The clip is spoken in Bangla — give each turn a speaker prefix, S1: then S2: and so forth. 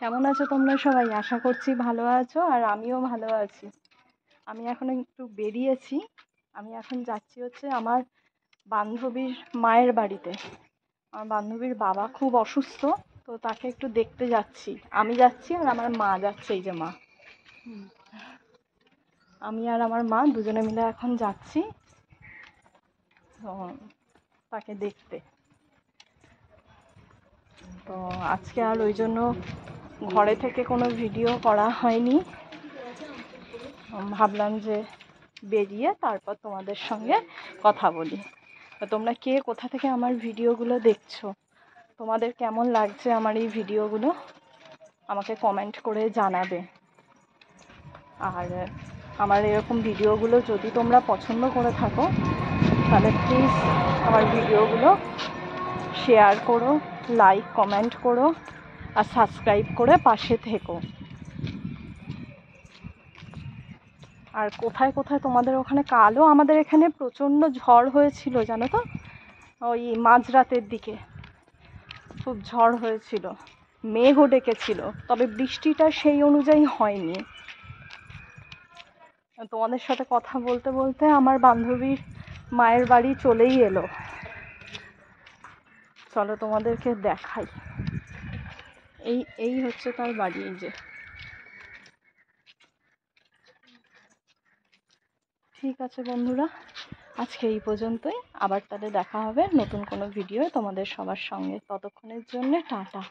S1: কেমন আছো তোমরা সবাই আশা করছি ভালো আছো আর আমিও ভালো আছি আমি এখন একটু বেরিয়েছি আমি এখন যাচ্ছি হচ্ছে আমার বান্ধবীর মায়ের বাড়িতে আমার বান্ধবীর বাবা খুব অসুস্থ তো তাকে একটু দেখতে যাচ্ছি আমি যাচ্ছি আর আমার মা যাচ্ছে এই যে মা আমি আর আমার মা দুজনে মিলে এখন যাচ্ছি তো তাকে দেখতে তো আজকে আর ওই জন্য ঘরে থেকে কোনো ভিডিও করা হয়নি ভাবলাম যে বেরিয়ে তারপর তোমাদের সঙ্গে কথা বলি তোমরা কে কোথা থেকে আমার ভিডিওগুলো দেখছো তোমাদের কেমন লাগছে আমার এই ভিডিওগুলো আমাকে কমেন্ট করে জানাবে আর আমার এরকম ভিডিওগুলো যদি তোমরা পছন্দ করে থাকো তাহলে প্লিজ আমার ভিডিওগুলো শেয়ার করো লাইক কমেন্ট করো আর সাবস্ক্রাইব করে পাশে থেকো আর কোথায় কোথায় তোমাদের ওখানে কালও আমাদের এখানে প্রচণ্ড ঝড় হয়েছিল জানো তো ওই মাঝরাতের দিকে খুব ঝড় হয়েছিল মেঘও ডেকেছিল তবে বৃষ্টিটা সেই অনুযায়ী হয়নি তোমাদের সাথে কথা বলতে বলতে আমার বান্ধবীর মায়ের বাড়ি চলেই এলো চলো তোমাদেরকে দেখাই এই এই হচ্ছে তার বাড়ি এই যে ঠিক আছে বন্ধুরা আজকে এই পর্যন্তই আবার তাহলে দেখা হবে নতুন কোনো ভিডিও তোমাদের সবার সঙ্গে ততক্ষণের জন্যে টাটা